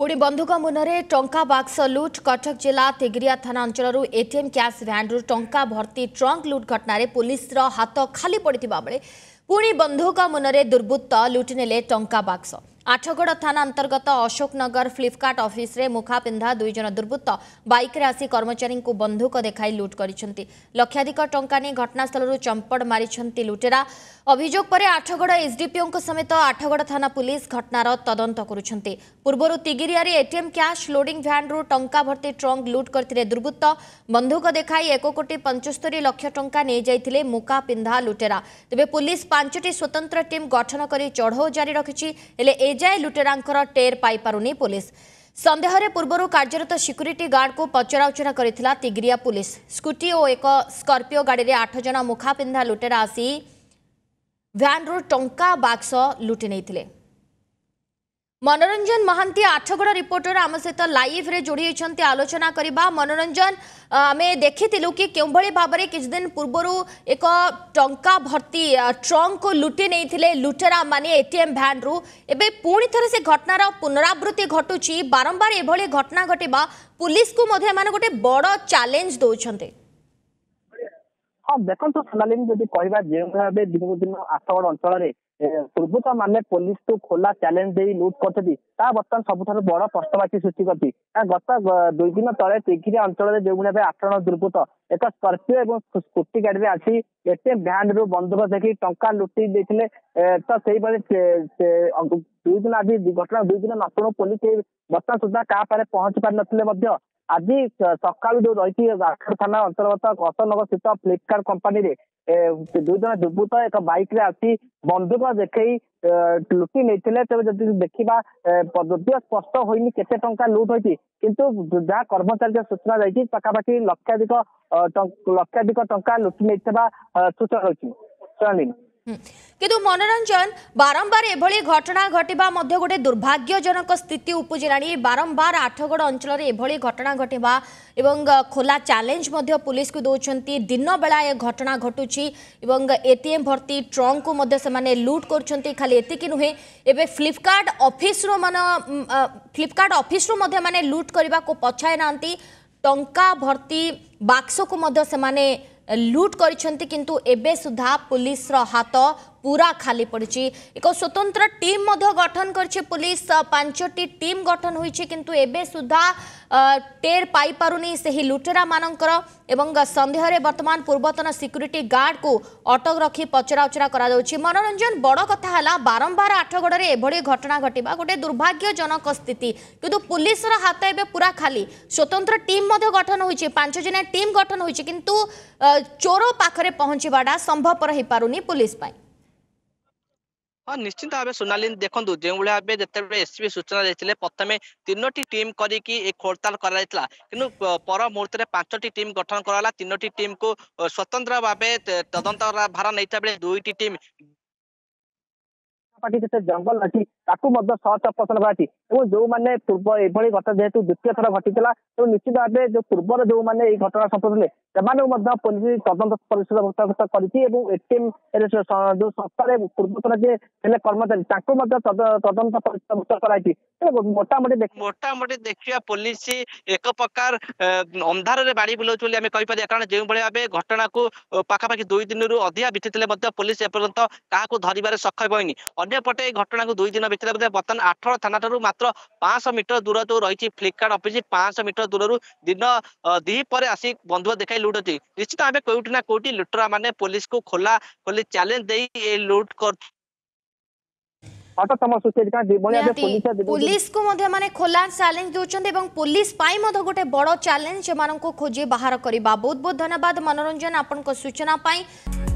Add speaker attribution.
Speaker 1: ପୁଣି ବନ୍ଧୁକ ମୁନରେ ଟଙ୍କା ବାକ୍ସ ଲୁଟ୍ କଟକ ଜିଲ୍ଲା ତିଗିରିଆ ଥାନା ଅଞ୍ଚଳରୁ ଏଟିଏମ୍ କ୍ୟାଶ୍ ଭ୍ୟାନ୍ରୁ ଟଙ୍କା ଭର୍ତ୍ତି ଟ୍ରଙ୍କ ଲୁଟ୍ ଘଟଣାରେ ପୁଲିସର ହାତ ଖାଲି ପଡ଼ିଥିବା ବେଳେ ପୁଣି ବନ୍ଧୁକ ମୁନରେ ଦୁର୍ବୃତ୍ତ ଲୁଟି ନେଲେ ଟଙ୍କା ବାକ୍ସ আঠগড় থানা অন্তর্গত অশোকনগর ফ্লিপকার্ট অফিসে মুখা পিন্ধা দুইজন দুর্বৃত্ত বাইকরে আসি কর্মচারী বন্ধুক দেখাই লুট করেছেন লক্ষাধিক টঙ্কা নিয়ে ঘটনাস্থল চম্পড় মারি লুটেরা অভিযোগ পরে আঠগড় এসডিপিও সমেত আঠগড় থানা পুলিশ ঘটনার তদন্ত করছেন পূর্ব তিগিরিয়ারে এটিএম ক্যাশ লোডিং ভ্যান্রু টঙ্কা ভর্তি ট্রঙ্ক লুট করে দুর্বৃত্ত বন্ধুক দেখাই এক কোটি পঞ্চস্তরি লক্ষ টঙ্কা নিয়ে যাই মুকা পিন্ধা লুটেরা তবে পুলিশ পাঁচটি স্বতন্ত্র টিম গঠন করে চড়াও জারি রাখি হলে ଏଯାଏ ଲୁଟେରାଙ୍କର ଟେର୍ ପାଇପାରୁନି ପୋଲିସ ସନ୍ଦେହରେ ପୂର୍ବରୁ କାର୍ଯ୍ୟରତ ସିକ୍ୟୁରିଟି ଗାର୍ଡକୁ ପଚରାଉଚରା କରିଥିଲା ତିଗିରିଆ ପୁଲିସ ସ୍କୁଟି ଓ ଏକ ସ୍କର୍ପିଓ ଗାଡ଼ିରେ ଆଠ ଜଣ ମୁଖାପିନ୍ଧା ଲୁଟେରା ଆସି ଭ୍ୟାନ୍ରୁ ଟଙ୍କା ବାକ୍ସ ଲୁଟି ନେଇଥିଲେ মনোরঞ্জন মহান্তি আঠগড় রিপোর্টর আম সহ লাইভে যোড়ি হয়েছেন আলোচনা করা মনোরঞ্জন আমি দেখিলু কি কেউভাবে ভাবে কিছুদিন পূর্বর এক টঙ্কা ভর্তি ট্রঙ্ক লুটি নিয়ে লুটেরা মানে এটিএম ভ্যান্রু এবে পুঁ থে সে ঘটনার পুনরাবৃত্তি ঘটুছি বারম্বার এভাবে ঘটনা ঘটবা পুলিশকে এমানে গোটে বড় চ্যালেঞ্জ দৌঁতে
Speaker 2: ହଁ ଦେଖନ୍ତୁ ସୋନାଲିନ୍ ଯଦି କହିବା ଯେଉଁ ଭାବେ ଦିନକୁ ଦିନ ଆଠଗଡ଼ ଅଞ୍ଚଳରେ ଦୁର୍ବୃତ୍ତ ମାନେ ପୋଲିସକୁ ଖୋଲା ଚ୍ୟାଲେଞ୍ଜ ଦେଇ ଲୁଟ୍ କରୁଛନ୍ତି ତାହା ବର୍ତ୍ତମାନ ସବୁଠାରୁ ବଡ଼ ପ୍ରଶ୍ନବାଚୀ ସୃଷ୍ଟି କରିଛି ଗତ ଦୁଇ ଦିନ ତଳେ ତିଗିରି ଅଞ୍ଚଳରେ ଯେଉଁଭଳି ଭାବେ ଆଠ ଜଣ ଦୁର୍ବୃତ୍ତ ଏକ ସ୍କର୍ପିଓ ଏବଂ ସ୍କୁଟି ଗାଡ଼ିରେ ଆସି ଏଟିଏମ୍ ଭ୍ୟାନ୍ରୁ ବନ୍ଧୁକ ଦେଖି ଟଙ୍କା ଲୁଟି ଦେଇଥିଲେ ତ ସେଇଭଳି ଦୁଇ ଦିନ ଆଜି ଘଟଣା ଦୁଇ ଦିନ ନଷ୍ଟରୁ ପୋଲିସ ବର୍ତ୍ତମାନ ସୁଦ୍ଧା କାହା ପାଖରେ ପହଞ୍ଚି ପାରିନଥିଲେ ମଧ୍ୟ ଆଜି ସକାଳୁ ଯୋଉ ରହିଛି ଆଖର ଥାନା ଅନ୍ତର୍ଗତ ଅଶୋକନଗର ସ୍ଥିତ ଫ୍ଲିପକାର୍ଟ କମ୍ପାନୀରେ ଦୁଇ ଜଣ ଦୁର୍ବୃତ୍ତ ଏକ ବାଇକରେ ଆସି ବନ୍ଧୁକ ଦେଖେଇ ଲୁଟି ନେଇଥିଲେ ତେବେ ଯଦି ଦେଖିବା ଯଦିଓ ସ୍ପଷ୍ଟ ହୋଇନି କେତେ ଟଙ୍କା ଲୁଟ୍ ହୋଇଛି କିନ୍ତୁ ଯାହା କର୍ମଚାରୀଙ୍କ ସୂଚନା ଯାଇଛି ପାଖାପାଖି ଲକ୍ଷାଧିକ ଲକ୍ଷାଧିକ ଟଙ୍କା ଲୁଟି ନେଇଥିବା ସୂଚନା ରହିଛି ଶୁଣାଲିନି
Speaker 1: କିନ୍ତୁ ମନୋରଞ୍ଜନ ବାରମ୍ବାର ଏଭଳି ଘଟଣା ଘଟିବା ମଧ୍ୟ ଗୋଟେ ଦୁର୍ଭାଗ୍ୟଜନକ ସ୍ଥିତି ଉପୁଜିଲାଣି ବାରମ୍ବାର ଆଠଗଡ଼ ଅଞ୍ଚଳରେ ଏଭଳି ଘଟଣା ଘଟିବା ଏବଂ ଖୋଲା ଚ୍ୟାଲେଞ୍ଜ ମଧ୍ୟ ପୁଲିସକୁ ଦେଉଛନ୍ତି ଦିନବେଳା ଏ ଘଟଣା ଘଟୁଛି ଏବଂ ଏଟିଏମ୍ ଭର୍ତ୍ତି ଟ୍ରଙ୍କକୁ ମଧ୍ୟ ସେମାନେ ଲୁଟ୍ କରୁଛନ୍ତି ଖାଲି ଏତିକି ନୁହେଁ ଏବେ ଫ୍ଲିପକାର୍ଟ ଅଫିସରୁ ମାନ ଫ୍ଲିପକାର୍ଟ ଅଫିସରୁ ମଧ୍ୟ ମାନେ ଲୁଟ୍ କରିବାକୁ ପଛାଇ ନାହାନ୍ତି ଟଙ୍କା ଭର୍ତ୍ତି ବାକ୍ସକୁ ମଧ୍ୟ ସେମାନେ लुट करुद्धा पुलिस हाथ পুরা খালি পড়ছে এক স্বতন্ত্র টিম মধ্য গঠন করছে পুলিশ পাঁচটি টিম গঠন হয়েছে কিন্তু এবে সুদ্ধা টের পাইপারুনি সেই লুটেরা মানকর এবং সন্দেহরে বর্তমান পূর্বতন সিকুরিটি গার্ডকু অটক রক্ষি পচরাউচরা করা যাচ্ছে মনোরঞ্জন বড় কথা হল বারম্বার আঠগড়ে এভাবে ঘটনা ঘটবা গোটে দুর্ভাগ্যজনক স্থিতি কিন্তু পুলিশর হাত এবে পুরা খালি স্বতন্ত্র টিম মধ্য গঠন হয়েছে পাঁচ জনিয়া টিম গঠন হয়েছে কিন্তু চোর পাখে পৌঁছবাটা সম্ভবপর হয়ে পুলিশ পাই
Speaker 3: ହଁ ନିଶ୍ଚିନ୍ତ ଭାବେ ସୋନାଲିନ ଦେଖନ୍ତୁ ଯେଉଁଭଳି ଭାବେ ଯେତେବେଳେ ଏସ୍ସିବି ସୂଚନା ଦେଇଥିଲେ ପ୍ରଥମେ ତିନୋଟି ଟିମ୍ କରିକି ଏ ଖୋଳତାଳ କରାଯାଇଥିଲା କିନ୍ତୁ ପର ମୁହୂର୍ତ୍ତରେ ପାଞ୍ଚଟି ଟିମ୍ ଗଠନ କରାଗଲା ତିନୋଟି ଟିମ୍କୁ ସ୍ୱତନ୍ତ୍ର ଭାବେ ତଦନ୍ତ ଭାର ନେଇଥିବା ବେଳେ ଦୁଇଟି ଟିମ୍
Speaker 2: ଜଙ୍ଗଲ ଅଛି ତାକୁ ମଧ୍ୟ ସହଜ ପସନ୍ଦ କରାଯାଇଛି ଏବଂ ଯୋଉମାନେ ପୂର୍ବ ଏଭଳି ଘଟଣା ଯେହେତୁ ଦ୍ୱିତୀୟ ଥର ଘଟିଥିଲା ତେଣୁ ନିଶ୍ଚିତ ଭାବେ ଯୋଉ ପୂର୍ବର ଯୋଉମାନେ ଏହି ଘଟଣା ସମ୍ପର୍କରେ ସେମାନଙ୍କୁ ମଧ୍ୟ ପୋଲିସ ତଦନ୍ତ ପରିସର ଅନ୍ତର୍ଗତ କରିଛି ଏବଂ ଏଟିଏମ୍ ଯୋଉ ସଂସ୍ଥାରେ ପୂର୍ବତନ ଯେ ହେଲେ କର୍ମଚାରୀ ତାଙ୍କୁ ମଧ୍ୟ ତଦନ୍ତ ପରିସରଭୁକ୍ତ କରାଯାଇଛି ମୋଟାମୋଟି
Speaker 3: ମୋଟାମୋଟି ଦେଖିବା ପୋଲିସ ଏକ ପ୍ରକାର ଅନ୍ଧାରରେ ବାଡ଼ି ବୁଲାଉଛି ବୋଲି ଆମେ କହିପାରିବା କାରଣ ଯେଉଁଭଳି ଭାବେ ଘଟଣାକୁ ପାଖାପାଖି ଦୁଇ ଦିନରୁ ଅଧିକା ବିତିଥିଲେ ମଧ୍ୟ ପୋଲିସ ଏପର୍ଯ୍ୟନ୍ତ କାହାକୁ ଧରିବାରେ ସକ୍ଷମ ହୋଇନି ଅନ୍ୟପଟେ ଏହି ଘଟଣାକୁ ଦୁଇ ଦିନ ভিতরে বোধহয় বর্তমান আঠর থানা ঠার মাত্র পাঁচশো মিটর দূর যে রয়েছে ফ্লিপকার্ট অফিস পাঁচশো মিটর দূরর দিন দ্বিপরে আসি বন্ধুক দেখাই লুটুছি নিশ্চিত ভাবে কোটি না কোটি লুটরা মানে পুলিশ কু খোলা খোলি চ্যালেঞ্জ দিয়ে এই লুট করছে
Speaker 2: পুলিশ কু
Speaker 1: মানে খোলা চ্যালেঞ্জ দৌঁচ এবং পুলিশ পাই গোটে বড় চ্যালেঞ্জ সে খোঁজি বাহার করা বহুত বহুত ধন্যবাদ মনোরঞ্জন আপনার সূচনা পাই